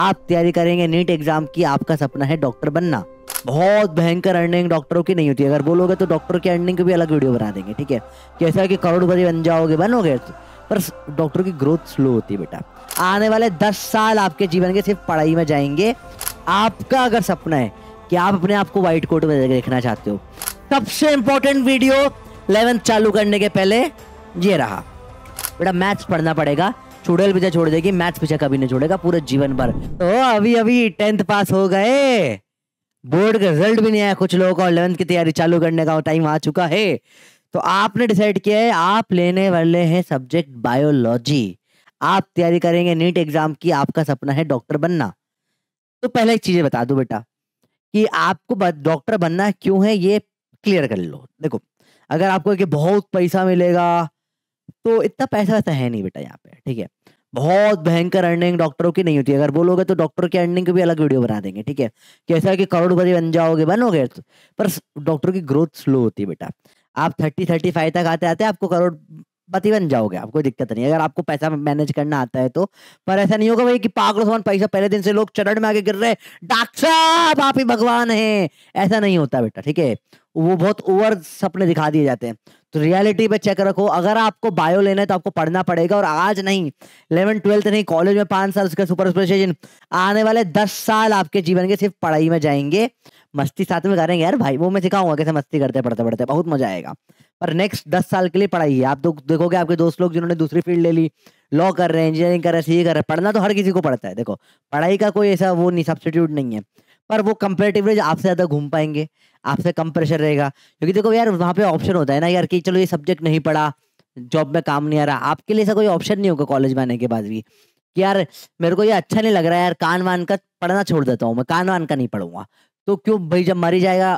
आप तैयारी करेंगे नीट एग्जाम की आपका सपना है डॉक्टर बनना बहुत भयंकर अर्निंग डॉक्टरों की नहीं होती अगर बोलोगे तो डॉक्टर की अर्निंग की भी अलग वीडियो बना देंगे ठीक है कैसा कि करोड़पति बन जाओगे बनोगे पर डॉक्टर की ग्रोथ स्लो होती है बेटा आने वाले दस साल आपके जीवन के सिर्फ पढ़ाई में जाएंगे आपका अगर सपना है कि आप अपने आप को व्हाइट कोट में देखना चाहते हो सबसे इंपॉर्टेंट वीडियो इलेवेंथ चालू करने के पहले ये रहा बेटा मैथ्स पढ़ना पड़ेगा चुड़ैल पीछे छोड़ देगी मैथ्स पीछे कभी नहीं छोड़ेगा पूरे जीवन भर तो अभी अभी टेंथ पास हो गए बोर्ड का रिजल्ट भी नहीं आया कुछ लोगों का इलेवंथ की तैयारी चालू करने का टाइम आ चुका है तो आपने डिसाइड किया है आप लेने वाले हैं सब्जेक्ट बायोलॉजी आप तैयारी करेंगे नीट एग्जाम की आपका सपना है डॉक्टर बनना तो पहले एक चीज़ें बता दो बेटा कि आपको डॉक्टर बनना क्यों है ये क्लियर कर लो देखो अगर आपको कि बहुत पैसा मिलेगा तो इतना पैसा वैसा है नहीं बेटा यहाँ पे ठीक है बहुत भयंकर अर्निंग डॉक्टरों की नहीं होती अगर बोलोगे तो डॉक्टर की अर्निंग की भी अलग वीडियो बना देंगे ठीक है कैसा कि करोड़पति बन जाओगे बनोगे तो, पर डॉक्टर की ग्रोथ स्लो होती है बेटा आप थर्टी थर्टी फाइव तक आते आते आपको करोड़ पति बन जाओगे आपको दिक्कत नहीं अगर आपको पैसा मैनेज करना आता है तो पर ऐसा नहीं होगा भाई कि पागलों समान पैसा पहले दिन से लोग चरण में आगे गिर रहे डाक साहब आप ही भगवान है ऐसा नहीं होता बेटा ठीक है वो बहुत ओवर सपने दिखा दिए जाते हैं तो रियलिटी पे चेक रखो अगर आपको बायो लेना है तो आपको पढ़ना पड़ेगा और आज नहीं इलेवन ट्वेल्थ नहीं कॉलेज में पांच साल उसका सुपर स्पेशन आने वाले दस साल आपके जीवन के सिर्फ पढ़ाई में जाएंगे मस्ती साथ में करेंगे यार भाई वो मैं सिखाऊंगा कैसे मस्ती करते पढ़ते पढ़ते बहुत मजा आएगा पर नेक्स्ट दस साल के लिए पढ़ाई है आप तो देखोगे आपके दोस्त लोग जिन्होंने दूसरी फील्ड ले ली लॉ कर रहे हैं इंजीनियरिंग कर रहे हैं सी कर रहे हैं पढ़ना तो हर किसी को पड़ता है देखो पढ़ाई का कोई ऐसा वो नहीं सब्सटीट्यूट नहीं है पर वो कंपेरेटिवली आपसे ज़्यादा घूम पाएंगे आपसे कम प्रेशर रहेगा क्योंकि देखो यार वहाँ पे ऑप्शन होता है ना यार कि चलो ये सब्जेक्ट नहीं पढ़ा जॉब में काम नहीं आ रहा आपके लिए ऐसा कोई ऑप्शन नहीं होगा कॉलेज में आने के बाद भी कि यार मेरे को ये अच्छा नहीं लग रहा है यार कान वान का पढ़ना छोड़ देता हूँ मैं कान वान का नहीं पढ़ूंगा तो क्यों भाई जब मरी जाएगा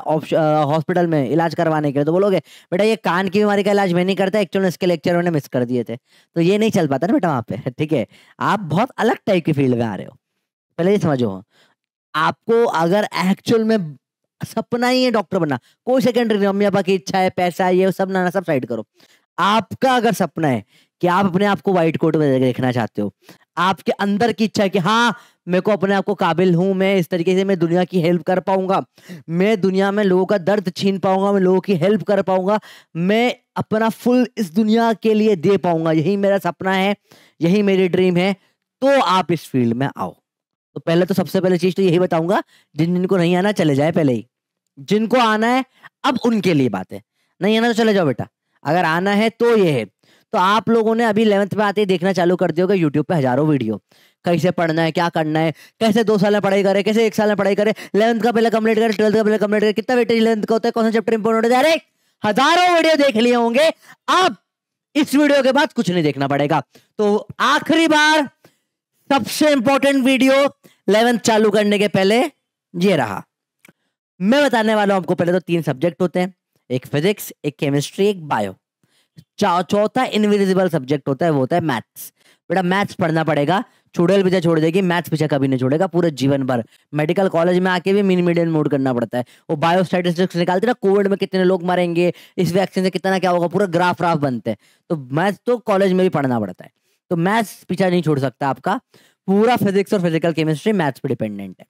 हॉस्पिटल में इलाज करवाने के लिए तो बोलोगे बेटा ये कान की बीमारी का इलाज मैं नहीं करता एक्चुअली इसके लेक्चर मैंने मिस कर दिए थे तो ये नहीं चल पाता ना बेटा वहाँ पे ठीक है आप बहुत अलग टाइप की फील्ड में आ रहे हो पहले ये समझो आपको अगर एक्चुअल में सपना ही है डॉक्टर बनना कोई सेकेंडरी नहीं मम्मी पापा की इच्छा है पैसा है ये सब ना सब साइड करो आपका अगर सपना है कि आप अपने आप को व्हाइट कोट में देखना चाहते हो आपके अंदर की इच्छा है कि हाँ मेरे को अपने आप को काबिल हूँ मैं इस तरीके से मैं दुनिया की हेल्प कर पाऊंगा मैं दुनिया में लोगों का दर्द छीन पाऊंगा मैं लोगों की हेल्प कर पाऊंगा मैं अपना फुल इस दुनिया के लिए दे पाऊंगा यही मेरा सपना है यही मेरी ड्रीम है तो आप इस फील्ड में आओ तो पहले तो सबसे पहले चीज़ तो यही बताऊंगा जिन जिनको नहीं आना चले जाए पहले ही जिनको आना है अब उनके लिए बात है नहीं आना तो चले जाओ बेटा अगर आना है तो ये है तो आप लोगों ने अभी इलेवंथ में आते ही देखना चालू कर दिया होगा यूट्यूब पे हजारों वीडियो कैसे पढ़ना है क्या करना है कैसे दो साल में पढ़ाई करे कैसे एक साल में पढ़ाई करे इलेवंथ का पहले कंप्लीट करे ट्वेल्थ का पहले कंप्लीट करे कितना वेटेज इलेवंथ का होता है कौन सा चैप्टर इंपोर्टेंट होता है अरे हजारों वीडियो देख लिए होंगे अब इस वीडियो के बाद कुछ नहीं देखना पड़ेगा तो आखिरी बार सबसे इंपॉर्टेंट वीडियो इलेवंथ चालू करने के पहले ये रहा मैं बताने वाला हूं आपको पहले तो तीन सब्जेक्ट होते हैं एक फिजिक्स एक केमिस्ट्री एक बायो चौथा इनविजिबल सब्जेक्ट होता है वो होता है मैथ्स बेटा मैथ्स पढ़ना पड़ेगा छुड़ेल पीछे छोड़ देगी मैथ्स पीछे कभी नहीं छोड़ेगा पूरे जीवन भर मेडिकल कॉलेज में आके भी मीन मीडियन मोड करना पड़ता है वो स्टैटिस्टिक्स निकालते ना कोविड में कितने लोग मरेंगे इस वैक्सीन से कितना क्या होगा पूरा ग्राफ राफ बनते हैं तो मैथ्स तो कॉलेज में भी पढ़ना पड़ता है तो मैथ्स पीछा नहीं छोड़ सकता आपका पूरा फिजिक्स और फिजिकल केमिस्ट्री मैथ्स पर डिपेंडेंट है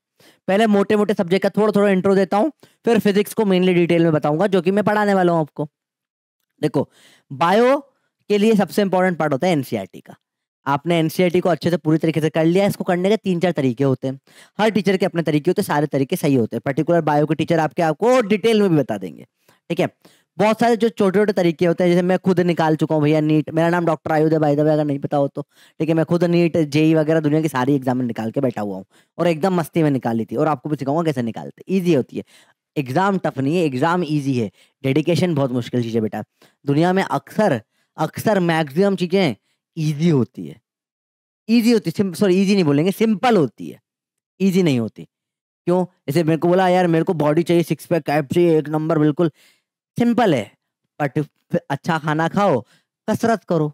पहले मोटे मोटे सब्जेक्ट का थोड़ा थोड़ा इंट्रो देता हूँ फिर फिजिक्स को मेनली डिटेल में बताऊंगा जो कि मैं पढ़ाने वाला हूँ आपको देखो बायो के लिए सबसे इंपॉर्टेंट पार्ट होता है एनसीईआरटी e का आपने एन e को अच्छे से पूरी तरीके से कर लिया इसको करने के तीन चार तरीके होते हैं हर टीचर के अपने तरीके होते हैं सारे तरीके सही होते हैं पर्टिकुलर बायो के टीचर आपके आपको डिटेल में भी बता देंगे ठीक है बहुत सारे जो छोटे छोटे तरीके होते हैं जैसे मैं खुद निकाल चुका हूँ भैया नीट मेरा नाम डॉक्टर आयुध भाई दबे अगर नहीं पता हो तो ठीक है मैं खुद नीट जेई वगैरह दुनिया की सारी एग्जाम में निकाल के बैठा हुआ हूँ और एकदम मस्ती में निकाली थी और आपको भी सिखाऊंगा कैसे निकालते ईजी होती है एग्जाम टफ नहीं है एग्जाम ईजी है डेडिकेशन बहुत मुश्किल चीज़ है बेटा दुनिया में अक्सर अक्सर मैक्सिमम चीज़ें ईजी होती है ईजी होती है सॉरी ईजी नहीं बोलेंगे सिंपल होती है ईजी नहीं होती क्यों जैसे मेरे को बोला यार मेरे को बॉडी चाहिए सिक्स पैक कैप चाहिए एक नंबर बिल्कुल सिंपल है बट अच्छा खाना खाओ कसरत करो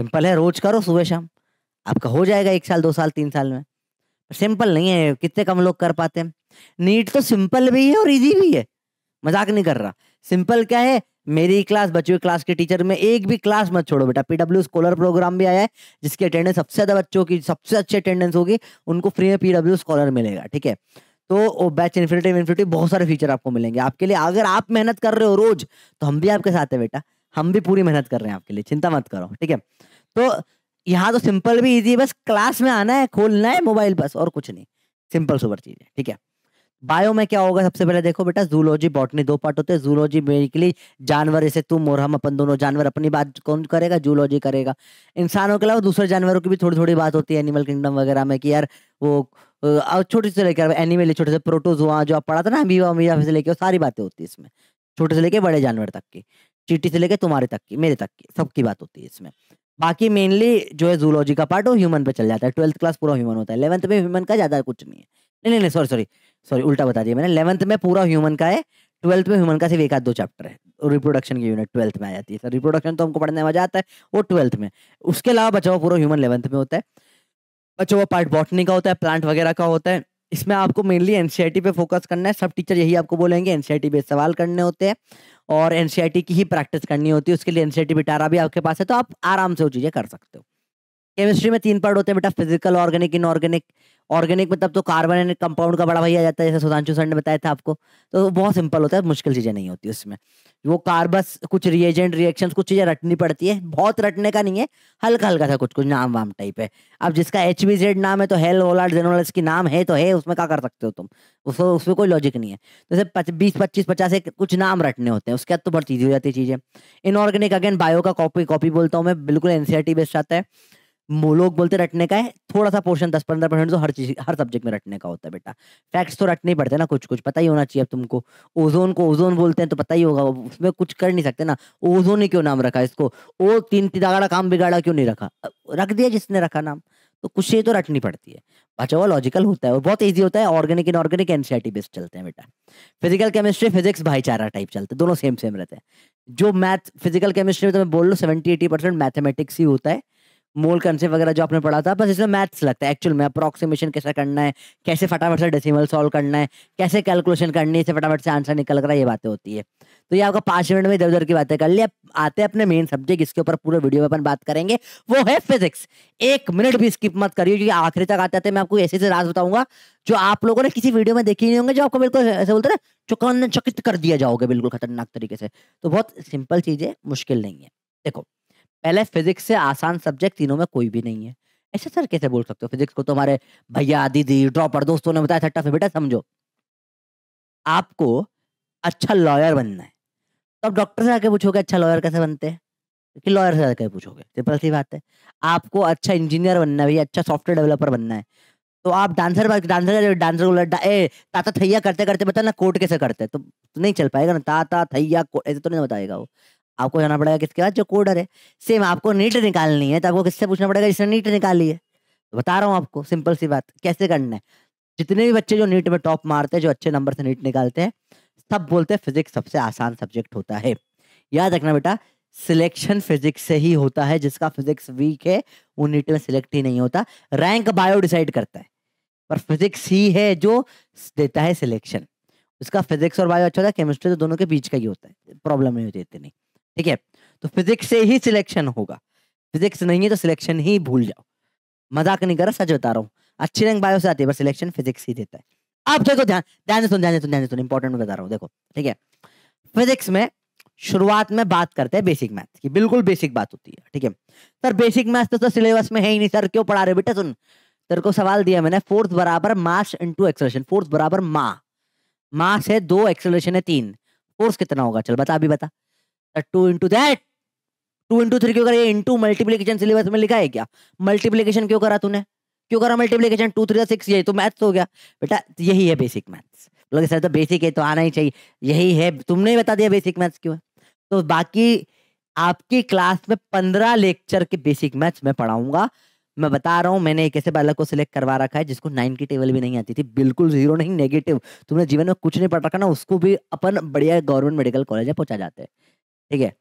सिंपल है रोज करो सुबह शाम आपका हो जाएगा एक साल दो साल तीन साल में सिंपल नहीं है कितने कम लोग कर पाते हैं नीट तो सिंपल भी है और इजी भी है मजाक नहीं कर रहा सिंपल क्या है मेरी क्लास बच्चों की क्लास के टीचर में एक भी क्लास मत छोड़ो बेटा पीडब्ल्यू स्कॉलर प्रोग्राम भी आया है जिसकी अटेंडेंस सबसे ज़्यादा बच्चों की सबसे अच्छी अटेंडेंस होगी उनको फ्री में पीडब्ल्यू स्कॉलर मिलेगा ठीक है तो बैच इन्फिनेटिव इन्फिनेटिव बहुत सारे फीचर आपको मिलेंगे आपके लिए अगर आप मेहनत कर रहे हो रोज तो हम भी आपके साथ है बेटा हम भी पूरी मेहनत कर रहे हैं आपके लिए चिंता मत करो ठीक है तो यहाँ तो सिंपल भी ईजी है बस क्लास में आना है खोलना है मोबाइल बस और कुछ नहीं सिंपल सुपर चीज़ है ठीक है बायो में क्या होगा सबसे पहले देखो बेटा जूलॉजी बॉटनी दो पार्ट होते हैं जूलॉजी बेसिकली जानवर इसे तुम और हम अपन दोनों जानवर अपनी बात कौन करेगा जूलॉजी करेगा इंसानों के अलावा दूसरे जानवरों की भी थोड़ी थोड़ी बात होती है एनिमल किंगडम वगैरह में कि यार वो छोटे से लेकर एनिमल छोटे से प्रोटोजुआ जो आप पढ़ा था ना अमीवा अमीवा से लेकर सारी बातें होती है इसमें छोटे से लेकर बड़े जानवर तक की चीटी से लेकर तुम्हारे तक की मेरे तक की सबकी बात होती है इसमें बाकी मेनली जो है जूलॉजी का पार्ट वो ह्यूमन पे चल जाता है ट्वेल्थ क्लास पूरा ह्यूमन होता है इलेवंथ में ह्यूमन का ज़्यादा कुछ नहीं है नहीं नहीं सॉरी सॉरी सॉरी उल्टा बता दिया मैंने इलेवंथ में पूरा ह्यूमन का है ट्वेल्थ में ह्यूमन का सिर्फ एक आध दो चैप्टर है रिप्रोडक्शन की यूनिट ट्वेल्थ में आ जाती है सर रिप्रोडक्शन तो हमको पढ़ने में मजा आता है वो ट्वेल्थ में उसके अलावा बचा हुआ पूरा ह्यूमन इलेवंथ में होता है बचा हुआ पार्ट बॉटनी का होता है प्लांट वगैरह का होता है इसमें आपको मेनली एन पे फोकस करना है सब टीचर यही आपको बोलेंगे एनसीईआरटी पे सवाल करने होते हैं और एन की ही प्रैक्टिस करनी होती है उसके लिए एनसीईआरटी बिटारा भी आपके पास है तो आप आराम से वो चीज़ें कर सकते हो केमिस्ट्री में तीन पार्ट होते हैं बेटा फिजिकल ऑर्गेनिक इनऑर्गेनिक ऑर्गेनिक मतलब तो कार्बन एंड कंपाउंड का बड़ा भैया जाता है जैसे सुधांशु सर ने बताया था आपको तो बहुत सिंपल होता है मुश्किल चीज़ें नहीं होती उसमें वो कार्बस कुछ रिएजेंट रिएक्शन कुछ चीज़ें रटनी पड़ती है बहुत रटने का नहीं है हल्का हल्का था कुछ कुछ नाम वाम टाइप है अब जिसका एच बी जेड नाम है तो हेल होलाट जेनोलस की नाम है तो है उसमें क्या कर सकते हो तुम उसको उसमें कोई लॉजिक नहीं है जैसे तो बीस पच्चीस पचास एक कुछ नाम रटने होते हैं उसके बाद तो बहुत चीज़ हो जाती है चीज़ें इनऑर्गेनिक अगेन बायो का कॉपी कॉपी बोलता हूँ मैं बिल्कुल एन टी बेस्ट आता है लोग बोलते रटने का है थोड़ा सा पोर्शन दस पंद्रह परसेंट तो हर चीज हर सब्जेक्ट में रटने का होता है बेटा फैक्ट्स तो रटने ही पड़ते ना कुछ कुछ पता ही होना चाहिए अब तुमको ओजोन को ओजोन बोलते हैं तो पता ही होगा उसमें कुछ कर नहीं सकते ना ओजोन ही क्यों नाम रखा इसको ओ तीन तिदागाड़ा काम बिगाड़ा क्यों नहीं रखा रख दिया जिसने रखा नाम तो कुछ ही तो रटनी पड़ती है अच्छा वो लॉजिकल होता है और बहुत ईजी होता है organic inorganic NCERT based चलते हैं बेटा फिजिकल केमिस्ट्री फिजिक्स भाईचारा टाइप चलते हैं दोनों सेम सेम रहते हैं जो मैथ फिजिकल केमिस्ट्री में तो मैं बोल लो सेवेंटी एटी परसेंट मैथमेटिक्स ही होता है मोल कंसेप्ट वगैरह जो आपने पढ़ा था बस इसमें मैथ्स लगता है एक्चुअल में अप्रॉक्सीमेशन कैसे करना है कैसे फटाफट से डेसिमल सॉल्व करना है कैसे कैलकुलेशन करनी है इसे फटाफट से आंसर निकल रहा है ये बातें होती है तो ये आपका पाँच मिनट में इधर उधर की बातें कर लिया आते हैं अपने मेन सब्जेक्ट इसके ऊपर पूरे वीडियो में अपन बात करेंगे वो है फिजिक्स एक मिनट भी स्किप मत करिए क्योंकि आखिरी तक आते आते मैं आपको ऐसे ऐसे राज बताऊंगा जो आप लोगों ने किसी वीडियो में देखी नहीं होंगे जो आपको बिल्कुल ऐसे बोलते ना चुकान चकित कर दिया जाओगे बिल्कुल खतरनाक तरीके से तो बहुत सिंपल चीज़ है मुश्किल नहीं है देखो पहले फिजिक्स से आसान सब्जेक्ट तीनों में कोई भी नहीं है ऐसे सर कैसे बोल सकते हो फिजिक्स को तो हमारे भैया दीदी ड्रॉपर दोस्तों ने बताया था टफ बेटा समझो आपको अच्छा लॉयर बनना है तो आप डॉक्टर से आके पूछोगे अच्छा लॉयर कैसे बनते हैं कि लॉयर से आके पूछोगे सिंपल सी बात है आपको अच्छा इंजीनियर बनना है भैया अच्छा सॉफ्टवेयर डेवलपर बनना है तो आप डांसर डांसर डांसर डा, ए ताता थैया करते करते बता ना कोट कैसे करते तो, तो नहीं चल पाएगा ना ताता थैया ऐसे तो नहीं बताएगा वो आपको जाना पड़ेगा किसके पास जो कोडर है सेम आपको नीट निकालनी है तो आपको किससे पूछना पड़ेगा जिसने नीट निकाली है तो बता रहा हूँ आपको सिंपल सी बात कैसे करना है जितने भी बच्चे जो नीट में टॉप मारते हैं जो अच्छे नंबर से नीट निकालते हैं सब बोलते हैं फिजिक्स सबसे आसान सब्जेक्ट होता है याद रखना बेटा सिलेक्शन फिजिक्स से ही होता है जिसका फिजिक्स वीक है वो नीट में सिलेक्ट ही नहीं होता रैंक बायो डिसाइड करता है पर फिजिक्स ही है जो देता है सिलेक्शन उसका फिजिक्स और बायो अच्छा होता है केमिस्ट्री तो दोनों के बीच का ही होता है प्रॉब्लम नहीं होती इतनी ठीक है तो फिजिक्स से ही सिलेक्शन होगा फिजिक्स नहीं है तो सिलेक्शन ही भूल जाओ मजाक नहीं कर सच बता रहा हूँ अच्छी रैंक बायो से आती है पर सिलेक्शन फिजिक्स ही देता है अब देखो ध्यान ध्यान से सुन ध्यान से सुन ध्यान से सुन इंपॉर्टेंट बता रहा हूँ देखो ठीक है फिजिक्स में शुरुआत में बात करते हैं बेसिक मैथ की बिल्कुल बेसिक बात होती है ठीक है सर बेसिक मैथ तो, तो सिलेबस में है ही नहीं सर क्यों पढ़ा रहे बेटा सुन तेरे को सवाल दिया मैंने फोर्थ बराबर मास इंटू एक्सलेशन फोर्थ बराबर मा मास है दो एक्सलेशन है तीन फोर्स कितना होगा चल बता अभी बता two into that two into three क्यों करा इंटू मल्टीप्लीकेशन सिलेबस में लिखा है क्या मल्टीप्लीकेशन क्यों करा तूने क्यों करा मल्टीप्लीकेशन टू थ्री सिक्स ये तो मैथ्स हो गया बेटा यही है बेसिक मैथ्स लोग सर तो बेसिक है तो आना ही चाहिए यही है तुमने ही बता दिया बेसिक मैथ्स क्यों है तो बाकी आपकी क्लास में पंद्रह लेक्चर के बेसिक मैथ्स मैं पढ़ाऊंगा मैं बता रहा हूँ मैंने एक ऐसे बालक को सिलेक्ट करवा रखा है जिसको नाइन की टेबल भी नहीं आती थी बिल्कुल जीरो नहीं नेगेटिव तुमने जीवन में कुछ नहीं पढ़ रखा ना उसको भी अपन बढ़िया गवर्नमेंट मेडिकल कॉलेज में पहुंचा जाते हैं ठीक है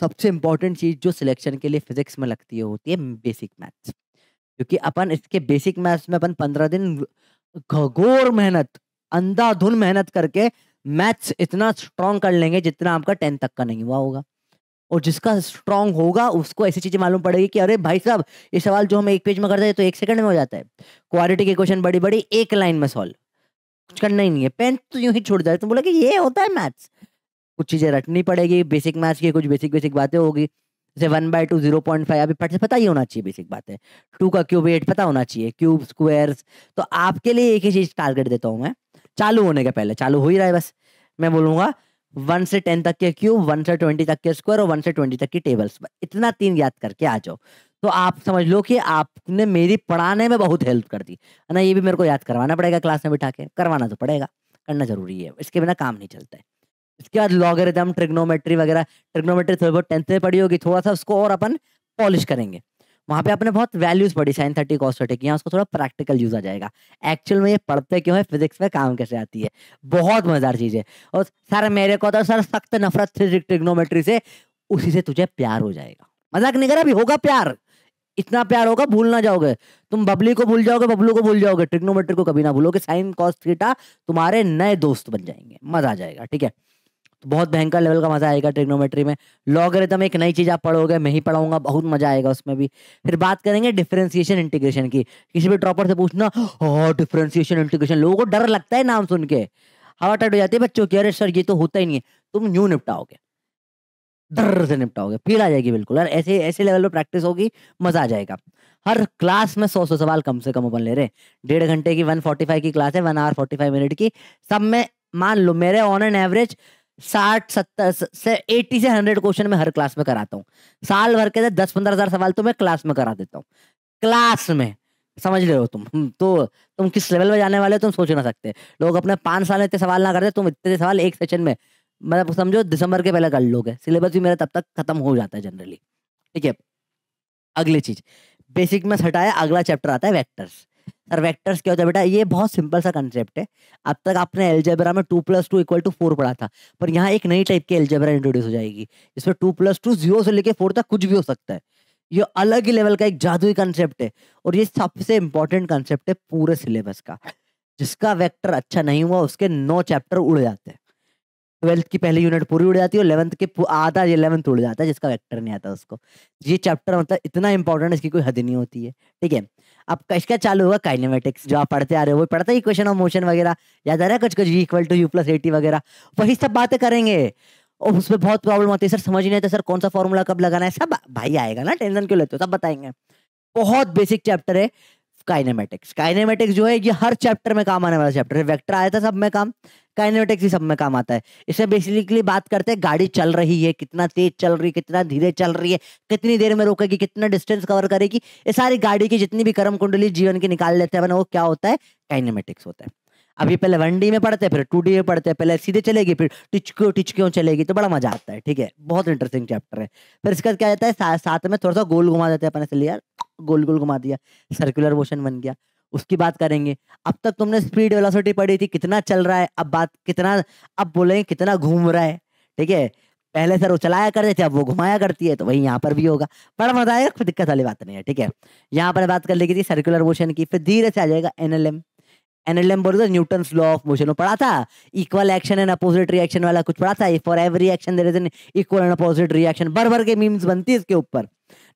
सबसे इंपॉर्टेंट चीज़ जो सिलेक्शन के लिए फिजिक्स में लगती है होती है बेसिक मैथ्स क्योंकि अपन इसके बेसिक मैथ्स में अपन पंद्रह दिन घोर मेहनत अंधाधुन मेहनत करके मैथ्स इतना स्ट्रांग कर लेंगे जितना आपका टेंथ तक का नहीं हुआ होगा और जिसका स्ट्रांग होगा उसको ऐसी चीज़ें मालूम पड़ेगी कि अरे भाई साहब ये सवाल जो हम एक पेज में करते हैं तो एक सेकंड में हो जाता है क्वालिटी के क्वेश्चन बड़ी बड़ी एक लाइन में सॉल्व कुछ करना ही नहीं है पेंथ तो यूं ही छोड़ जाए तो बोला कि ये होता है मैथ्स कुछ चीज़ें रटनी पड़ेगी बेसिक मैथ्स की कुछ बेसिक बेसिक बातें होगी जैसे one by two zero point five अभी पट पता ही होना चाहिए बेसिक बातें टू का क्यूब एट पता होना चाहिए क्यूब स्क्वेयर्स तो आपके लिए एक ही चीज़ टारगेट देता हूँ मैं चालू होने के पहले चालू हो ही रहा है बस मैं बोलूँगा वन से टेन तक के क्यूब वन से ट्वेंटी तक के स्क्वायर और वन से ट्वेंटी तक की टेबल्स इतना तीन याद करके आ जाओ तो आप समझ लो कि आपने मेरी पढ़ाने में बहुत हेल्प कर दी है ना ये भी मेरे को याद करवाना पड़ेगा क्लास में बिठा के करवाना तो पड़ेगा करना जरूरी है इसके बिना काम नहीं चलता है इसके बाद लॉगरिदम ट्रिग्नोमेट्री वगैरह ट्रिग्नोमेट्री थोड़ी बहुत टेंथ में पढ़ी होगी थोड़ा सा उसको और अपन पॉलिश करेंगे वहाँ पे आपने बहुत वैल्यूज पढ़ी साइन थर्टी कॉस की यहाँ उसको थोड़ा प्रैक्टिकल यूज आ जाएगा एक्चुअल में ये पढ़ते क्यों है फिजिक्स में काम कैसे आती है बहुत मजेदार चीज है और सर मेरे को तो सर सख्त नफरत थी ट्रिग्नोमेट्री से उसी से तुझे प्यार हो जाएगा मजाक नहीं करा अभी होगा प्यार इतना प्यार होगा भूल ना जाओगे तुम बबली को भूल जाओगे बबलू को भूल जाओगे ट्रिग्नोमेट्री को कभी ना भूलोगे साइन कॉस थीटा तुम्हारे नए दोस्त बन जाएंगे मजा आ जाएगा ठीक है तो बहुत भयंकर लेवल का मजा आएगा ट्रिग्नोमेट्री में लॉगरिथम एक नई चीज आप पढ़ोगे मैं ही पढ़ाऊंगा बहुत मजा आएगा उसमें भी फिर बात करेंगे डिफरेंशिएशन इंटीग्रेशन की किसी भी ट्रॉपर से पूछना डिफरेंशिएशन इंटीग्रेशन लोगों को डर लगता है नाम सुन के हवा टाइट हो जाती है बच्चों की अरे सर ये तो होता ही नहीं है तुम यूं निपटाओगे डर से निपटाओगे फील आ जाएगी बिल्कुल यार ऐसे ऐसे लेवल पर प्रैक्टिस होगी मजा आ जाएगा हर क्लास में सौ सौ सवाल कम से कम अपन ले रहे डेढ़ घंटे की वन फोर्टी फाइव की क्लास है one hour forty five minute की सब में मान लो मेरे ऑन एन एवरेज साठ सत्तर से एट्टी से हंड्रेड क्वेश्चन में हर क्लास में कराता हूँ साल भर के दस पंद्रह हजार सवाल तो मैं क्लास में करा देता हूँ क्लास में समझ रहे हो तुम तो तुम किस लेवल में जाने वाले हो तुम सोच ना सकते लोग अपने पाँच साल इतने सवाल ना करते तुम इतने सवाल एक सेशन में मतलब समझो दिसंबर के पहले कर लोगे सिलेबस भी मेरा तब तक खत्म हो जाता है जनरली ठीक है अगली चीज बेसिक में हटाया अगला चैप्टर आता है वेक्टर्स और वेक्टर्स क्या होता है बेटा ये बहुत सिंपल सा कंसेप्ट है अब तक आपने एलजेबरा में two plus two equal to four पढ़ा था पर यहाँ एक नई टाइप की एलजेबरा इंट्रोड्यूस हो जाएगी इसमें टू प्लस टू जीरो से लेकर फोर तक कुछ भी हो सकता है ये अलग ही लेवल का एक जादुई कंसेप्ट है और ये सबसे इंपॉर्टेंट कंसेप्ट है पूरे सिलेबस का जिसका वैक्टर अच्छा नहीं हुआ उसके नौ चैप्टर उड़ जाते हैं ट्वेल्थ की पहली यूनिट पूरी उड़ जाती है और इलेवंथ के आधा इलेवंथ उड़ जाता है जिसका वेक्टर नहीं आता उसको ये चैप्टर मतलब इतना इंपॉर्टेंट इसकी कोई हद नहीं होती है ठीक है अब इसका चालू होगा काइनेमेटिक्स जो आप पढ़ते आ रहे हो वो पढ़ता है इक्वेशन ऑफ मोशन वगैरह याद आ रहा है कुछ कुछ U equal to U plus at वगैरह वही सब बातें करेंगे और उसमें बहुत प्रॉब्लम आती है सर समझ नहीं आता सर कौन सा फॉर्मूला कब लगाना है सब भाई आएगा ना टेंशन क्यों लेते हो सब बताएंगे बहुत बेसिक चैप्टर है काइनेमेटिक्स काइनेमेटिक्स जो है ये हर चैप्टर में काम आने वाला चैप्टर है वेक्टर आया था सब में काम काइनेटिक्स ही सब में काम आता है इसमें बेसिकली बात करते हैं गाड़ी चल रही है कितना तेज चल रही है कितना धीरे चल रही है कितनी देर में रोकेगी कितना डिस्टेंस कवर करेगी ये सारी गाड़ी की जितनी भी कर्म कुंडली जीवन की निकाल लेते हैं वो क्या होता है काइनेमेटिक्स होता है अभी पहले वन डी में पढ़ते हैं फिर टू डी में पढ़ते हैं पहले सीधे चलेगी फिर टिचक्यो टिचक्यों चलेगी तो बड़ा मजा आता है ठीक है बहुत इंटरेस्टिंग चैप्टर है फिर इसका क्या जाता है साथ में थोड़ा सा गोल घुमा देते हैं अपने से लिया गोल गोल घुमा दिया सर्कुलर मोशन बन गया उसकी बात करेंगे अब तक तुमने स्पीड वेलोसिटी पढ़ी थी कितना चल रहा है अब बात कितना अब बोलेंगे कितना घूम रहा है ठीक है पहले सर वो चलाया करते थे अब वो घुमाया करती है तो वही यहाँ पर भी होगा बड़ा मजा आएगा कोई दिक्कत वाली बात नहीं है ठीक है यहाँ पर बात कर लेगी थी सर्कुलर मोशन की फिर धीरे से आ जाएगा N L M N L M बोल रहे न्यूटन लॉ ऑफ मोशन पढ़ा था equal action and opposite reaction वाला कुछ पढ़ा था for every action there is an equal and opposite reaction भर भर के मीम्स बनती है इसके ऊपर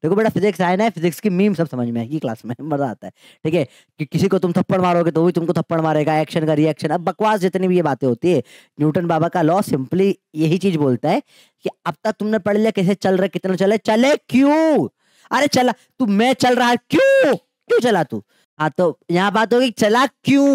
देखो बेटा फिजिक्स आए ना फिजिक्स की मीम सब समझ में आएगी क्लास में मजा आता है ठीक है कि किसी को तुम थप्पड़ मारोगे तो वही तुमको थप्पड़ मारेगा एक्शन का रिएक्शन अब बकवास जितनी भी ये बातें होती है न्यूटन बाबा का लॉ सिंपली यही चीज बोलता है कि अब तक तुमने पढ़ लिया कैसे चल रहा कितना चले चले क्यों अरे चला तू मैं चल रहा क्यों क्यों चला तू हाँ तो यहाँ बात होगी चला क्यों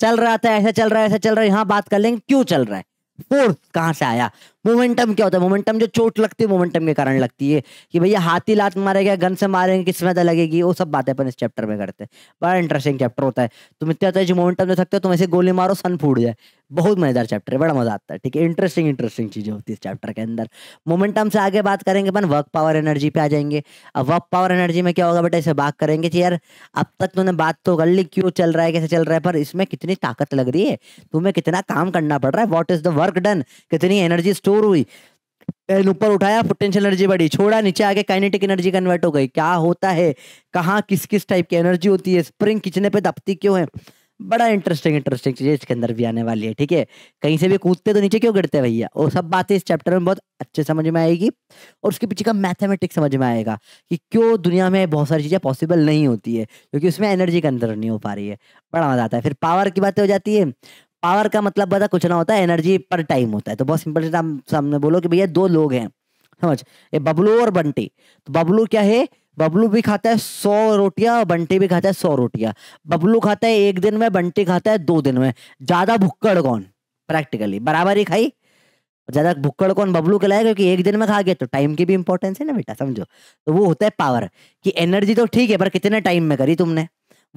चल रहा था ऐसा चल रहा है ऐसा चल रहा है यहाँ बात कर लेंगे क्यों चल रहा है फोर्थ कहाँ से आया मोमेंटम क्या होता है मोमेंटम जो चोट लगती है मोमेंटम के कारण लगती है कि भैया हाथी लात मारेगा गन से मारेंगे किस में लगेगी वो सब बातें अपन इस चैप्टर में करते हैं बड़ा इंटरेस्टिंग चैप्टर होता है तुम इतने होता है जो मोमेंटम दे सकते हो तुम ऐसे गोली मारो सन फूट जाए बहुत मजेदार चैप्टर है बड़ा मजा आता है ठीक है इंटरेस्टिंग इंटरेस्टिंग चीजें होती है इस चैप्टर के अंदर मोमेंटम से आगे बात करेंगे अपन वर्क पावर एनर्जी पे आ जाएंगे अब वर्क पावर एनर्जी में क्या होगा बेटा इसे बात करेंगे कि यार अब तक तुमने बात तो कर ली क्यों चल रहा है कैसे चल रहा है पर इसमें कितनी ताकत लग रही है तुम्हें कितना काम करना पड़ रहा है what is the work done कितनी एनर्जी स्टोर हुई ऊपर उठाया पोटेंशियल एनर्जी बढ़ी छोड़ा नीचे आके काइनेटिक एनर्जी कन्वर्ट हो गई क्या होता है कहाँ किस किस टाइप की एनर्जी होती है स्प्रिंग किचने पे दबती क्यों है बड़ा इंटरेस्टिंग इंटरेस्टिंग चीज़ इसके अंदर भी आने वाली है ठीक है कहीं से भी कूदते तो नीचे क्यों गिरते भैया वो सब बातें इस चैप्टर में बहुत अच्छे समझ में आएगी और उसके पीछे का मैथमेटिक्स समझ में आएगा कि क्यों दुनिया में बहुत सारी चीज़ें पॉसिबल नहीं होती है क्योंकि उसमें एनर्जी कंजर्व नहीं हो पा रही है बड़ा मज़ा आता है फिर पावर की बातें हो जाती है पावर का मतलब पता कुछ ना होता है एनर्जी पर टाइम होता है तो बहुत सिंपल से सामने बोलो कि भैया दो लोग हैं समझ ये बबलू और बंटी तो बबलू क्या है बबलू भी खाता है सौ रोटियां और बंटी भी खाता है सौ रोटियां बबलू खाता है एक दिन में बंटी खाता है दो दिन में ज्यादा भुक्कड़ कौन प्रैक्टिकली बराबर ही खाई ज्यादा भुक्कड़ कौन बबलू कहलाया क्योंकि एक दिन में खा गया तो टाइम की भी इंपॉर्टेंस है ना बेटा समझो तो वो होता है पावर कि एनर्जी तो ठीक है पर कितने टाइम में करी तुमने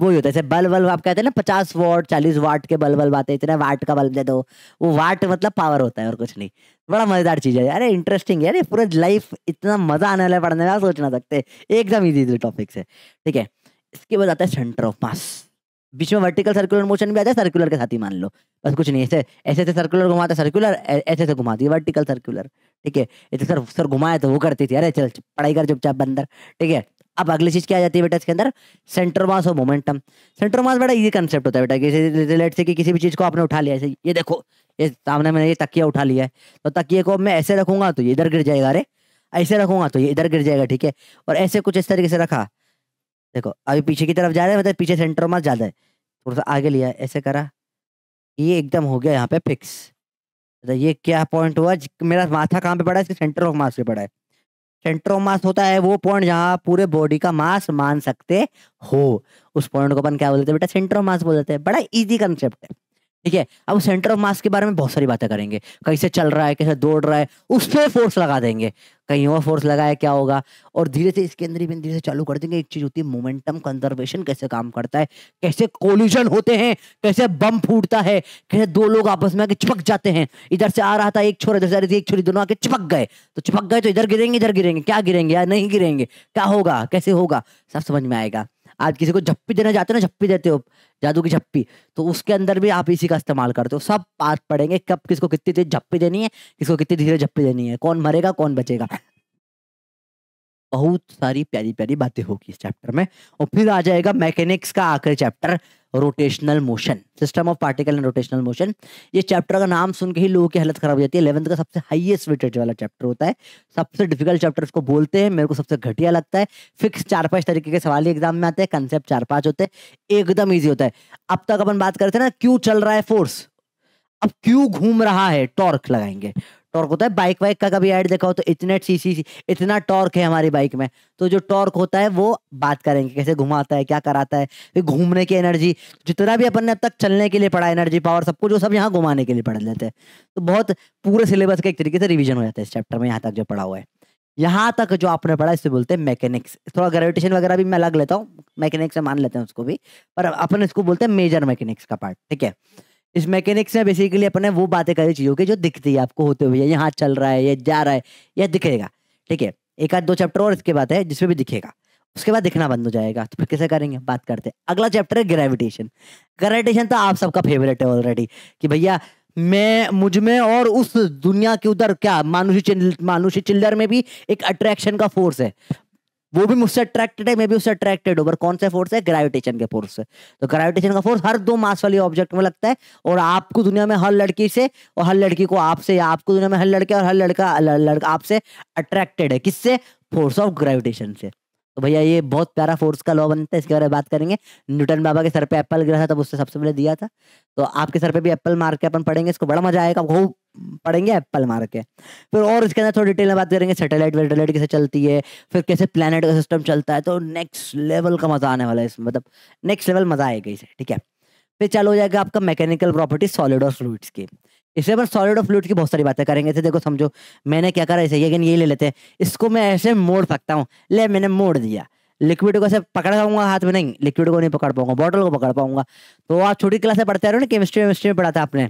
वो ही होता है बल्ब बल्ब आप कहते हैं ना पचास वाट चालीस वाट के बल्ब बल्ब आते हैं इतना वाट का बल्ब दे दो वो वाट मतलब पावर होता है और कुछ नहीं बड़ा मजेदार चीज है अरे इंटरेस्टिंग है अरे पूरा लाइफ इतना मजा आने वाला पढ़ने वाला सोच ना सकते एकदम ईजी टॉपिक से ठीक है इसके बाद आता है सेंटर ऑफ मास बीच में वर्टिकल सर्कुलर मोशन भी आता है सर्कुलर के साथ ही मान लो बस कुछ नहीं ऐसे ऐसे ऐसे सर्कुलर घुमाता सर्कुलर ऐसे ऐसे घुमाती है वर्टिकल सर्कुलर ठीक है ऐसे सर सर घुमाया तो वो करती थी अरे चल पढ़ाई कर चुपचाप बंदर ठीक है अब अगली चीज क्या आ जाती है बेटा इसके अंदर सेंटर मास और मोमेंटम सेंटर मास बड़ा इजी कंसेप्ट होता है बेटा किसी रिलेट से कि किसी भी चीज को आपने उठा लिया ऐसे ये देखो ये सामने मैंने ये तकिया उठा लिया है तो तकिए को मैं ऐसे रखूंगा तो ये इधर गिर जाएगा अरे ऐसे रखूंगा तो ये इधर गिर जाएगा ठीक है और ऐसे कुछ इस तरीके से रखा देखो अभी पीछे की तरफ जा रहा है मतलब पीछे सेंटर मास ज़्यादा है थोड़ा सा आगे लिया ऐसे करा ये एकदम हो गया यहाँ पे फिक्स तो ये क्या पॉइंट हुआ मेरा माथा कहाँ पे पड़ा है इसके सेंटर ऑफ मास पे पड़ा है सेंट्रो मास होता है वो पॉइंट जहाँ पूरे बॉडी का मास मान सकते हो उस पॉइंट को अपन क्या बोलते हैं बेटा सेंट्रो मास बोलते हैं बड़ा इजी कंसेप्ट है ठीक है अब सेंटर ऑफ मास के बारे में बहुत सारी बातें करेंगे कैसे चल रहा है कैसे दौड़ रहा है उस पर फोर्स लगा देंगे कहीं और फोर्स लगाया क्या होगा और धीरे से इसके अंदर ही धीरे से चालू कर देंगे एक चीज होती है मोमेंटम कंजर्वेशन कैसे काम करता है कैसे कोल्यूजन होते हैं कैसे बम फूटता है कैसे दो लोग आपस में आके चिपक जाते हैं इधर से आ रहा था एक छोर इधर से आ रही थी एक छोरी दोनों आके चिपक गए तो चिपक गए तो इधर गिरेंगे इधर गिरेंगे क्या गिरेंगे या नहीं गिरेंगे क्या होगा कैसे होगा सब समझ में आएगा आज किसी को झप्पी देना चाहते हो ना झप्पी देते हो जादू की झप्पी तो उसके अंदर भी आप इसी का इस्तेमाल करते हो सब पाठ पढ़ेंगे कब किसको कितनी तेज झप्पी देनी है किसको कितनी धीरे झप्पी देनी है कौन मरेगा कौन बचेगा बहुत सारी प्यारी प्यारी बातें होगी इस चैप्टर में और फिर आ जाएगा मैकेनिक्स का आखिरी chapter rotational motion system of particle and rotational motion ये चैप्टर का नाम सुन के ही लोगों की हालत खराब हो जाती है इलेवंथ का सबसे हाईएस्ट वेटेड वाला चैप्टर होता है सबसे डिफिकल्ट चैप्टर इसको बोलते हैं मेरे को सबसे घटिया लगता है फिक्स चार पांच तरीके के सवाल एग्जाम में आते हैं कंसेप्ट चार पांच होते हैं एकदम ईजी होता है अब तक अपन बात करते हैं ना क्यों चल रहा है फोर्स अब क्यों घूम रहा है टॉर्क लगाएंगे टॉर्क होता है बाइक वाइक का कभी ऐड देखा हो तो इतने सी इतना टॉर्क है हमारी बाइक में तो जो टॉर्क होता है वो बात करेंगे कैसे घुमाता है क्या कराता है फिर घूमने की एनर्जी जितना भी अपन ने अब तक चलने के लिए पढ़ा एनर्जी पावर सब कुछ वो सब यहाँ घुमाने के लिए पढ़ लेते हैं तो बहुत पूरे सिलेबस का एक तरीके से रिविजन हो जाता है इस चैप्टर में यहाँ तक जो पढ़ा हुआ है यहाँ तक जो आपने पढ़ा इससे बोलते हैं मैकेनिक्स थोड़ा ग्रेविटेशन वगैरह भी मैं अलग लेता हूँ मैकेनिक्स मान लेते हैं उसको भी पर अपन इसको बोलते हैं मेजर मैकेनिक्स का पार्ट ठीक है इस मैकेनिक्स में बेसिकली अपने वो बातें करी चीज़ों की जो दिखती है आपको होते हुए यहाँ चल रहा है ये जा रहा है यह दिखेगा ठीक है एक आध दो चैप्टर और इसके बाद है जिसमें भी दिखेगा उसके बाद दिखना बंद हो जाएगा तो फिर कैसे करेंगे बात करते हैं अगला चैप्टर है ग्रेविटेशन ग्रेविटेशन तो आप सबका फेवरेट है ऑलरेडी कि भैया मैं मुझ में और उस दुनिया के उधर क्या मानुषी चिल, मानुषी चिल्डर में भी एक अट्रैक्शन का फोर्स है वो भी मुझसे अट्रैक्टेड है मैं भी उससे अट्रैक्टेड हूँ पर कौन सा फोर्स है ग्रेविटेशन के फोर्स से तो ग्रेविटेशन का फोर्स हर दो मास वाले ऑब्जेक्ट में लगता है और आपको दुनिया में हर लड़की से और हर लड़की को आपसे आपको दुनिया में हर लड़के और हर लड़का लड़का आपसे अट्रैक्टेड है किससे फोर्स ऑफ ग्रेविटेशन से तो भैया ये बहुत प्यारा फोर्स का लॉ बनता है इसके बारे में बात करेंगे न्यूटन बाबा के सर पे एप्पल गिरा था तब उससे सबसे पहले दिया था तो आपके सर पे भी एप्पल मार के अपन पढ़ेंगे इसको बड़ा मजा आएगा खूब पढ़ेंगे एप्पल मार के फिर और इसके अंदर थोड़ी डिटेल में बात करेंगे सेटेलाइट वेटेलाइट कैसे चलती है फिर कैसे प्लानट का सिस्टम चलता है तो नेक्स्ट लेवल का मजा आने वाला है इसमें मतलब नेक्स्ट लेवल मजा आएगा इसे ठीक है फिर चालू हो जाएगा आपका मैकेनिकल प्रॉपर्टी सॉलिड और फ्लूड्स की इसे अपन सॉलिड और फ्लूड की बहुत सारी बातें करेंगे देखो समझो मैंने क्या करा इसे लेकिन ये ले लेते हैं इसको मैं ऐसे मोड़ सकता हूँ ले मैंने मोड़ दिया लिक्विड को ऐसे पकड़ पाऊंगा हाथ में नहीं लिक्विड को नहीं पकड़ पाऊंगा बॉटल को पकड़ पाऊंगा तो आप छोटी क्लास में पढ़ते रहे ना केमिस्ट्री वेमिस्ट्री में पढ़ा था आपने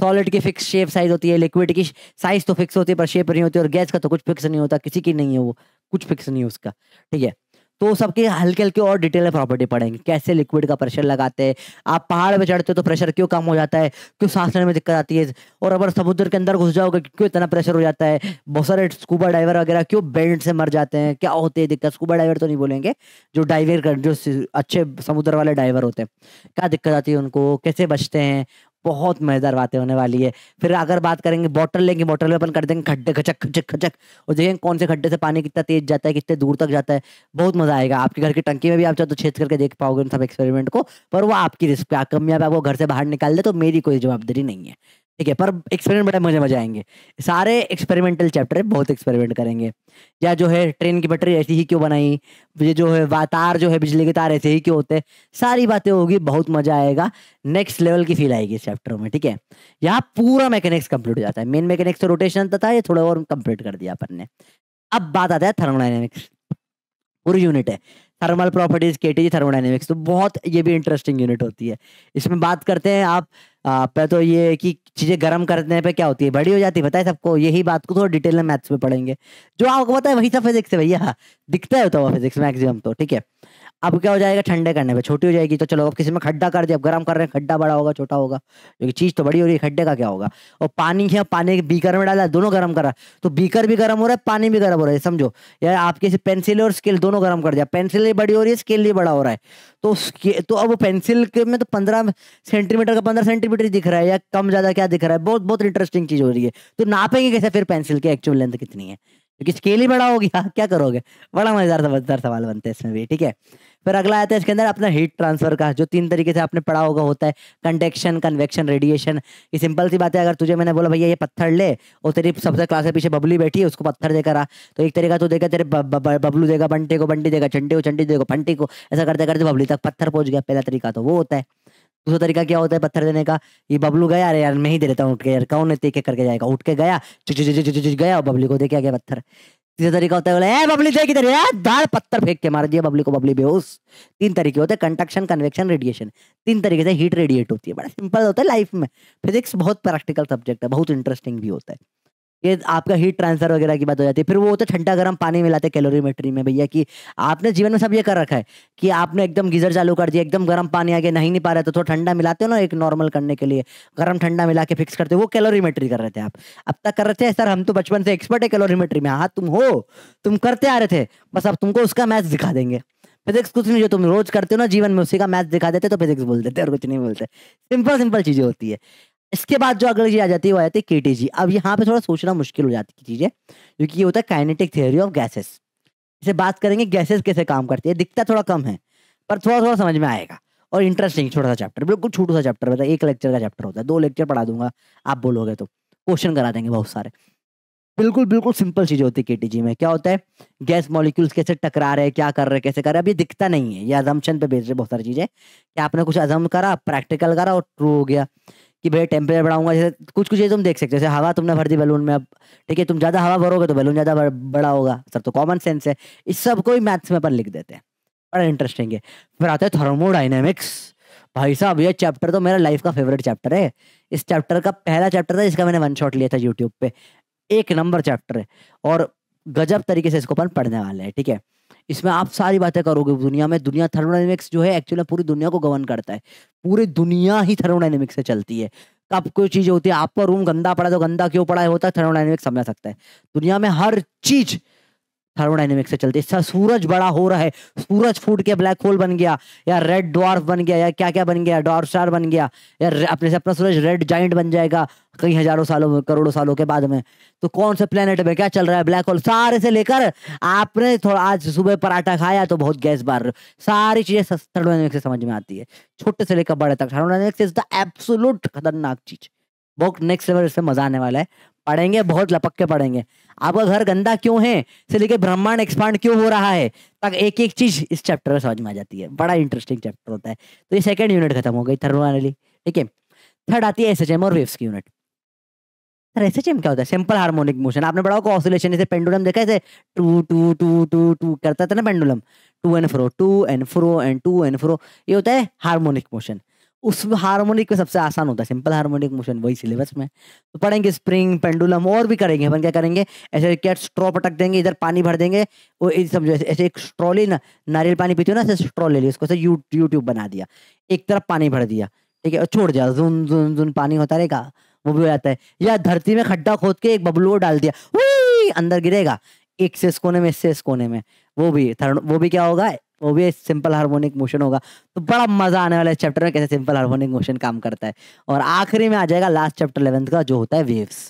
सॉलिड की फिक्स शेप साइज होती है लिक्विड की साइज तो फिक्स होती है पर शेप नहीं होती और गैस का तो कुछ फिक्स नहीं होता किसी की नहीं है वो कुछ फिक्स नहीं है उसका ठीक है तो सबके हल्के हल्के और डिटेल में प्रॉपर्टी पढ़ेंगे कैसे लिक्विड का प्रेशर लगाते हैं आप पहाड़ में चढ़ते हो तो प्रेशर क्यों कम हो जाता है क्यों सांस लेने में दिक्कत आती है और अगर समुद्र के अंदर घुस जाओगे क्यों इतना प्रेशर हो जाता है बहुत सारे स्कूबा डाइवर वगैरह क्यों बेल्ट से मर जाते हैं क्या होते हैं दिक्कत स्कूबा डाइवर तो नहीं बोलेंगे जो डाइवर जो अच्छे समुद्र वाले डाइवर होते हैं क्या दिक्कत आती है उनको कैसे बचते हैं बहुत मज़ेदार बातें होने वाली है फिर अगर बात करेंगे बॉटल लेंगे बॉटल में अपन कर देंगे खड्डे खचक खचक खचक और देखेंगे कौन से खड्डे से पानी कितना तेज जाता है कितने दूर तक जाता है बहुत मज़ा आएगा आपके घर की टंकी में भी आप चाहे तो छेद करके देख पाओगे उन सब एक्सपेरिमेंट को पर वो आपकी रिस्क पे कामयाब आपको घर से बाहर निकाल दे तो मेरी कोई जवाबदारी नहीं है ठीक है पर एक्सपेरिमेंट बड़े मजे मजे आएंगे सारे एक्सपेरिमेंटल चैप्टर बहुत एक्सपेरिमेंट करेंगे या जो है ट्रेन की पटरी ऐसी ही क्यों बनाई ये जो है वातार तार जो है बिजली के तार ऐसे ही क्यों होते सारी बातें होगी बहुत मजा आएगा नेक्स्ट लेवल की फील आएगी इस चैप्टर में ठीक है यहाँ पूरा मैकेनिक्स कंप्लीट हो जाता है मेन मैकेनिक्स तो रोटेशन था ये थोड़ा और कंप्लीट कर दिया अपन ने अब बात आता है थर्मोडाइनमिक्स पूरी यूनिट है थर्मल प्रॉपर्टीज के टी थर्मोडाइनमिक्स तो बहुत ये भी इंटरेस्टिंग यूनिट होती है इसमें बात करते हैं आप पे तो ये कि चीज़ें गर्म करने पे क्या होती है बड़ी हो जाती है बताए सबको यही बात को थोड़ा डिटेल में मैथ्स में पढ़ेंगे जो आपको पता है वही सब फिजिक्स है भैया दिखता है तो फिजिक्स मैक्सिमम तो ठीक है अब क्या हो जाएगा ठंडे करने पे छोटी हो जाएगी तो चलो अब किसी में खड्डा कर दिया अब गर्म कर रहे हैं खड्डा बड़ा होगा छोटा होगा क्योंकि चीज़ तो बड़ी हो रही है खड्डे का क्या होगा और पानी है पानी बीकर में डाला दोनों गर्म करा तो बीकर भी गर्म हो रहा है पानी भी गर्म हो रहा है समझो यार से पेंसिल और स्केल दोनों गर्म कर दिया पेंसिल भी बड़ी हो रही है स्केल भी बड़ा हो रहा है तो तो अब पेंसिल के में तो पंद्रह सेंटीमीटर का पंद्रह सेंटीमीटर दिख रहा है या कम ज़्यादा क्या दिख रहा है बहुत बहुत इंटरेस्टिंग चीज़ हो रही है तो नापेंगे कैसे फिर पेंसिल की एक्चुअल लेंथ कितनी है क्योंकि स्केल ही बड़ा हो गया क्या करोगे बड़ा मजेदार मजेदार सवाल बनते हैं इसमें भी ठीक है फिर अगला आता है इसके अंदर अपना हीट ट्रांसफर का जो तीन तरीके से आपने पढ़ा होगा होता है कंडक्शन कन्वेक्शन रेडिएशन ये सिंपल सी बात है अगर तुझे मैंने बोला भैया ये पत्थर ले और तेरी सबसे क्लास के पीछे बबली बैठी है उसको पत्थर देकर आ तो एक तरीका तो देगा तेरे बबलू देगा बंटे को बंटी देगा चंटे को चंटी देगा फंटी को ऐसा करते करते बबली तक पत्थर पहुंच गया पहला तरीका तो वो होता है दूसरा तरीका क्या होता है पत्थर देने का ये बबलू गया अरे यार मैं ही दे देता हूँ उठ के यार कौन है देखे करके जाएगा उठ के गया गया और बबली को देखा आ गया पत्थर तीसरा तरीका होता है बोले बबली देख इधर यार दाल पत्थर फेंक के मार दिया बबली को बबली बेहोश तीन तरीके होते हैं कंटक्शन कन्वेक्शन रेडिएशन तीन तरीके से हीट रेडिएट होती है बड़ा सिंपल होता है लाइफ में फिजिक्स बहुत प्रैक्टिकल सब्जेक्ट है बहुत इंटरेस्टिंग भी होता है ये आपका हीट ट्रांसफर वगैरह की बात हो जाती है फिर वो होता ठंडा गर्म पानी मिलाते कैलोरीमेट्री में भैया कि आपने जीवन में सब ये कर रखा है कि आपने एकदम गीजर चालू कर दिया एकदम गर्म पानी आ गया नहीं नहीं पा रहे तो थोड़ा ठंडा मिलाते हो ना एक नॉर्मल करने के लिए गर्म ठंडा मिला के फिक्स करते हो वो कैलोरीमेट्री कर रहे थे आप अब तक कर रहे थे सर हम तो बचपन से एक्सपर्ट है कैलोरीमेट्री में हाँ तुम हो तुम करते आ रहे थे बस अब तुमको उसका मैथ दिखा देंगे फिजिक्स कुछ नहीं जो तुम रोज करते हो ना जीवन में उसी का मैथ दिखा देते तो फिजिक्स बोल देते और कुछ नहीं बोलते सिंपल सिंपल चीज़ें होती है इसके बाद जो अगली चीज आ जाती है वो आ जाती है के अब यहाँ पे थोड़ा सोचना मुश्किल हो जाती है चीज़ें क्योंकि ये होता है काइनेटिक थियोरी ऑफ गैसेस इसे बात करेंगे गैसेस कैसे काम करती है दिखता थोड़ा कम है पर थोड़ा थोड़ा समझ में आएगा और इंटरेस्टिंग छोटा सा चैप्टर बिल्कुल छोटा सा चैप्टर होता है एक लेक्चर का चैप्टर होता है दो लेक्चर पढ़ा दूंगा आप बोलोगे तो क्वेश्चन करा देंगे बहुत सारे बिल्कुल बिल्कुल सिंपल चीज़ें होती है के में क्या होता है गैस मॉलिक्यूल्स कैसे टकरा रहे हैं क्या कर रहे हैं कैसे कर रहे हैं अब ये दिखता नहीं है ये अजम्पन पे बेच रहे बहुत सारी चीज़ें कि आपने कुछ अजम करा प्रैक्टिकल करा और ट्रू हो गया कि भाई टेम्परेचर बढ़ाऊंगा जैसे कुछ कुछ ये तुम देख सकते हो जैसे हवा तुमने भर दी बैलून में अब ठीक है तुम ज़्यादा हवा भरोगे तो बैलून ज़्यादा बड़ा होगा सर तो कॉमन सेंस है इस सब को ही मैथ्स में अपन लिख देते हैं बड़ा इंटरेस्टिंग है फिर आता है थर्मोडाइनमिक्स भाई साहब ये चैप्टर तो मेरा लाइफ का फेवरेट चैप्टर है इस चैप्टर का पहला चैप्टर था जिसका मैंने वन शॉट लिया था यूट्यूब पे एक नंबर चैप्टर है और गजब तरीके से इसको अपन पढ़ने वाले हैं ठीक है इसमें आप सारी बातें करोगे दुनिया में दुनिया थर्मोडाइनमिक्स जो है एक्चुअली पूरी दुनिया को गवर्न करता है पूरी दुनिया ही थर्मोडाइनमिक्स से चलती है कब कोई चीज़ होती है आपका रूम गंदा पड़ा तो गंदा क्यों पड़ा है होता है थर्मोडाइनमिक्स समझा सकता है दुनिया में हर चीज़ थर्मोडाइनमिक्स से चलते इसका सूरज बड़ा हो रहा है सूरज फूट के ब्लैक होल बन गया या रेड ड्वार्फ बन गया या क्या क्या बन गया डॉर्फ स्टार बन गया या अपने से अपना सूरज रेड जाइंट बन जाएगा कई हजारों सालों में करोड़ों सालों के बाद में तो कौन से प्लेनेट में क्या चल रहा है ब्लैक होल सारे से लेकर आपने थोड़ा आज सुबह पराठा खाया तो बहुत गैस बार सारी चीजें थर्मोडाइनमिक्स से समझ में आती है छोटे से लेकर बड़े तक थर्मोडाइनमिक्स इज द एब्सोलूट खतरनाक चीज बहुत नेक्स्ट लेवल इसमें मजा आने वाला है पढ़ेंगे बहुत लपक के पढ़ेंगे आपका घर गंदा क्यों है इसे लेके ब्रह्मांड एक्सपांड क्यों हो रहा है तक एक एक चीज इस चैप्टर में समझ में आ जाती है बड़ा इंटरेस्टिंग चैप्टर होता है तो ये सेकेंड यूनिट खत्म हो गई थर्मोनली ठीक है थर्ड आती है एस और वेव्स की यूनिट सर एस क्या होता है सिंपल हार्मोनिक मोशन आपने पढ़ा होगा ऑसिलेशन जैसे पेंडुलम देखा है to to to to to करता था ना pendulum to and fro to and fro and to and fro ये होता है हार्मोनिक मोशन उस हार्मोनिक में सबसे आसान होता है सिंपल हार्मोनिक मोशन वही सिलेबस में तो पढ़ेंगे स्प्रिंग पेंडुलम और भी करेंगे अपन क्या करेंगे ऐसे क्या स्ट्रॉ पटक देंगे इधर पानी भर देंगे वो समझो ऐसे एक स्ट्रॉ ले ना नारियल पानी पीते हो ना ऐसे स्ट्रॉ ले लिया उसको यू यूट्यूब बना दिया एक तरफ पानी भर दिया ठीक है और छोड़ दिया जून जून जून पानी होता रहेगा वो भी हो जाता है या धरती में खड्डा खोद के एक बबलू डाल दिया अंदर गिरेगा एक से इस कोने में इससे इस कोने में वो भी वो भी क्या होगा वो तो भी सिंपल हार्मोनिक मोशन होगा तो बड़ा मजा आने वाला है चैप्टर में कैसे सिंपल हार्मोनिक मोशन काम करता है और आखिरी में आ जाएगा लास्ट चैप्टर इलेवंथ का जो होता है वेव्स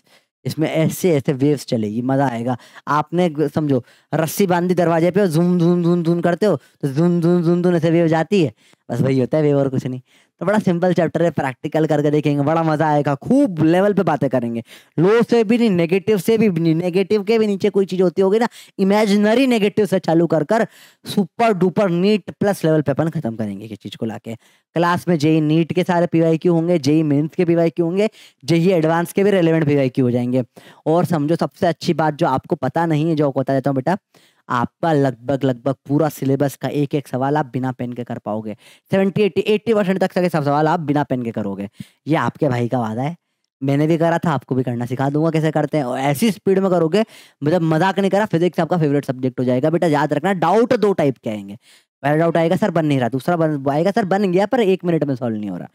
इसमें ऐसे ऐसे वेव्स चलेगी मजा आएगा आपने समझो रस्सी बांध दी दरवाजे पे झूम झूम झूम झूम करते हो तो झूम झूम झूम झूम ऐसे वेव जाती है बस वही होता है वेव और कुछ नहीं तो बड़ा सिंपल चैप्टर है प्रैक्टिकल करके देखेंगे बड़ा मजा आएगा खूब लेवल पे बातें करेंगे लो से भी नहीं नेगेटिव से भी नहीं नेगेटिव के भी नीचे कोई चीज होती होगी ना इमेजिनरी नेगेटिव से चालू कर कर super duper NEET plus level पे अपन खत्म करेंगे इस चीज को लाके क्लास में जेई नीट के सारे पीवाई क्यू होंगे जेई मेन्स के पीवाई क्यू होंगे जेई एडवांस के भी रेलिवेंट पीवाई क्यू हो जाएंगे और समझो सबसे अच्छी बात जो आपको पता नहीं है जो बता देता हूँ बेटा आपका लगभग लगभग पूरा सिलेबस का एक एक सवाल आप बिना पेन के कर पाओगे सेवेंटी एट्टी एट्टी परसेंट तक सके सब सवाल आप बिना पेन के करोगे ये आपके भाई का वादा है मैंने भी करा था आपको भी करना सिखा दूंगा कैसे करते हैं और ऐसी स्पीड में करोगे मतलब मजाक नहीं करा फिजिक्स आपका फेवरेट सब्जेक्ट हो जाएगा बेटा याद रखना डाउट दो टाइप के आएंगे पहला डाउट आएगा सर बन नहीं रहा दूसरा बन आएगा सर बन गया पर एक मिनट में सॉल्व नहीं हो रहा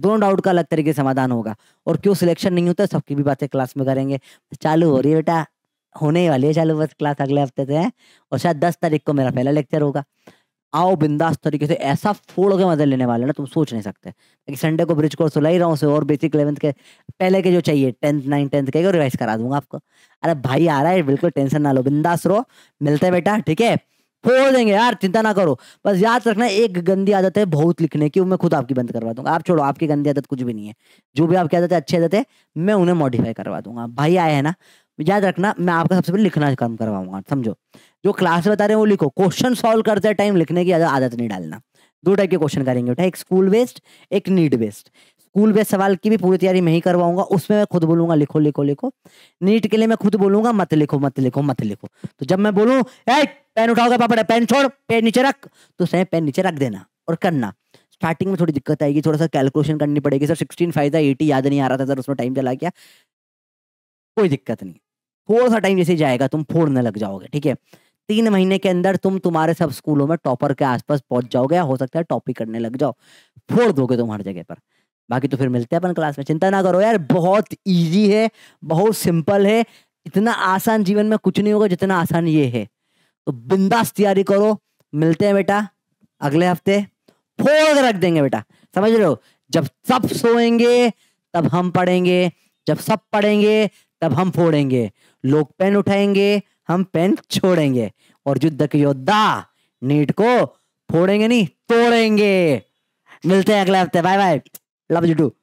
दोनों डाउट का अलग तरीके से समाधान होगा और क्यों सिलेक्शन नहीं होता सबकी भी बातें क्लास में करेंगे चालू हो रही है बेटा होने ही वाली है चालू वर्ष क्लास अगले हफ्ते से है और शायद दस तारीख को मेरा पहला लेक्चर होगा आओ बिंदास तरीके से ऐसा फोड़ के मजे लेने वाले ना तुम सोच नहीं सकते कि संडे को ब्रिज कोर्स सुला ही रहा हूँ उसे और बेसिक इलेवंथ के पहले के जो चाहिए टेंथ नाइन टेंथ के रिवाइज करा दूंगा आपको अरे भाई आ रहा है बिल्कुल टेंशन ना लो बिंदास रहो मिलते बेटा ठीक है फोड़ देंगे यार चिंता ना करो बस याद रखना एक गंदी आदत है बहुत लिखने की मैं खुद आपकी बंद करवा दूंगा आप छोड़ो आपकी गंदी आदत कुछ भी नहीं है जो भी आपकी आदत है अच्छी आदत है मैं उन्हें मॉडिफाई करवा दूंगा भाई आए हैं ना याद रखना मैं आपका सबसे पहले लिखना कम करवाऊंगा समझो जो क्लास में बता रहे हैं वो लिखो क्वेश्चन सॉल्व करते टाइम लिखने की आदत नहीं डालना दो टाइप के क्वेश्चन करेंगे उठा एक स्कूल बेस्ड एक नीड बेस्ड स्कूल बेस्ड सवाल की भी पूरी तैयारी मैं ही करवाऊंगा उसमें मैं खुद बोलूंगा लिखो लिखो लिखो नीट के लिए मैं खुद बोलूंगा मत लिखो मत लिखो मत लिखो तो जब मैं बोलूँ पेन उठाओगे पापा पेन छोड़ पेन नीचे रख तो सही पेन नीचे रख देना और करना स्टार्टिंग में थोड़ी दिक्कत आएगी थोड़ा सा कैलकुलेशन करनी पड़ेगी सर सिक्सटीन फाइव था एटी याद नहीं आ रहा था सर उसमें टाइम चला गया कोई दिक्कत नहीं थोड़ा सा टाइम जैसे जाएगा तुम फोड़ने लग जाओगे ठीक है तीन महीने के अंदर तुम तुम्हारे सब स्कूलों में टॉपर के आसपास पहुंच जाओगे या हो सकता है टॉपिक करने लग जाओ फोड़ दोगे तुम हर जगह पर बाकी तो फिर मिलते हैं अपन क्लास में चिंता ना करो यार बहुत ईजी है बहुत सिंपल है इतना आसान जीवन में कुछ नहीं होगा जितना आसान ये है तो बिंदास तैयारी करो मिलते हैं बेटा अगले हफ्ते फोड़ रख देंगे बेटा समझ लो जब सब सोएंगे तब हम पढ़ेंगे जब सब पढ़ेंगे तब हम फोड़ेंगे लोग पेन उठाएंगे हम पेन छोड़ेंगे और युद्ध के योद्धा नीट को फोड़ेंगे नहीं तोड़ेंगे मिलते हैं अगले हफ्ते bye bye love you to